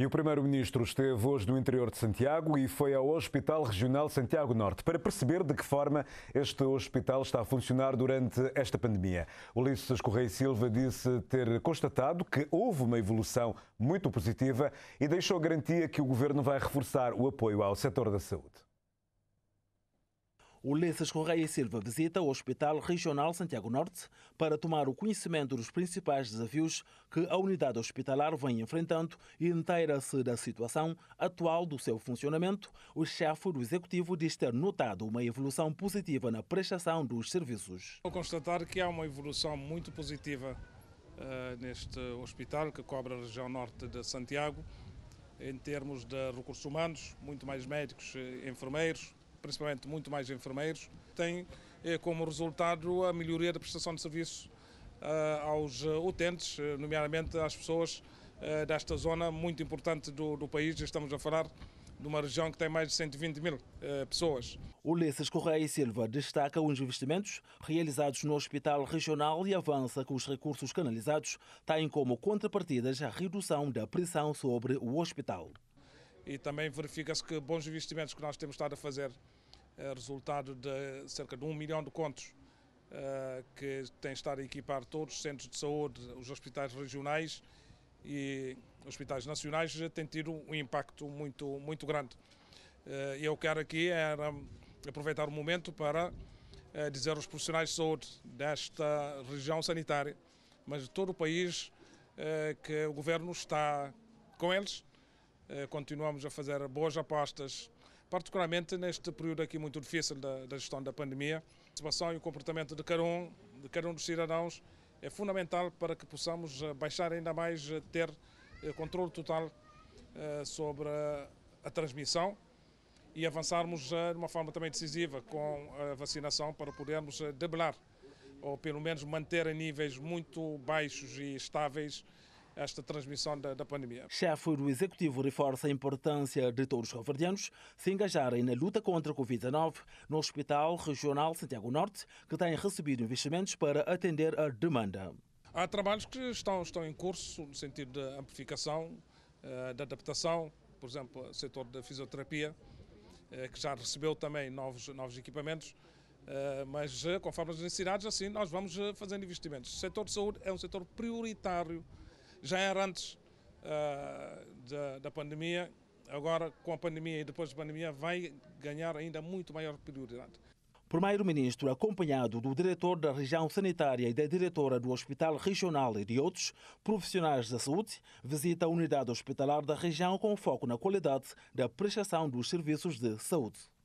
E o Primeiro-Ministro esteve hoje no interior de Santiago e foi ao Hospital Regional Santiago Norte para perceber de que forma este hospital está a funcionar durante esta pandemia. Ulisses Correia Silva disse ter constatado que houve uma evolução muito positiva e deixou garantia que o governo vai reforçar o apoio ao setor da saúde. O Lessas Correia Silva visita o Hospital Regional Santiago Norte para tomar o conhecimento dos principais desafios que a unidade hospitalar vem enfrentando e inteira-se da situação atual do seu funcionamento. O chefe do Executivo diz ter notado uma evolução positiva na prestação dos serviços. Vou constatar que há uma evolução muito positiva uh, neste hospital que cobre a região norte de Santiago em termos de recursos humanos, muito mais médicos, eh, enfermeiros, principalmente muito mais enfermeiros, tem eh, como resultado a melhoria da prestação de serviço eh, aos eh, utentes, nomeadamente às pessoas desta zona muito importante do, do país. Estamos a falar de uma região que tem mais de 120 mil pessoas. Ulisses Correia e Silva destaca os investimentos realizados no Hospital Regional e avança que os recursos canalizados têm como contrapartidas a redução da pressão sobre o hospital e também verifica-se que bons investimentos que nós temos estado a fazer, é resultado de cerca de um milhão de contos eh, que tem estado a equipar todos os centros de saúde, os hospitais regionais e hospitais nacionais, já tem tido um impacto muito, muito grande. E eh, eu quero aqui era aproveitar o momento para dizer aos profissionais de saúde desta região sanitária, mas de todo o país, que o governo está com eles eh, continuamos a fazer boas apostas, particularmente neste período aqui muito difícil da, da gestão da pandemia. A participação e o comportamento de cada um, de cada um dos cidadãos é fundamental para que possamos eh, baixar ainda mais, eh, ter controle total sobre a transmissão e avançarmos de uma forma também decisiva com a vacinação para podermos debelar ou pelo menos manter a níveis muito baixos e estáveis esta transmissão da, da pandemia. Chefe do Executivo reforça a importância de todos os cabo se engajarem na luta contra a Covid-19 no Hospital Regional Santiago Norte, que tem recebido investimentos para atender a demanda. Há trabalhos que estão, estão em curso no sentido de amplificação, eh, de adaptação, por exemplo, o setor da fisioterapia, eh, que já recebeu também novos, novos equipamentos, eh, mas conforme as necessidades, assim, nós vamos fazendo investimentos. O setor de saúde é um setor prioritário já era antes uh, da, da pandemia, agora com a pandemia e depois da pandemia vai ganhar ainda muito maior prioridade. Primeiro-Ministro, acompanhado do diretor da região sanitária e da diretora do Hospital Regional e de outros profissionais da saúde, visita a unidade hospitalar da região com foco na qualidade da prestação dos serviços de saúde.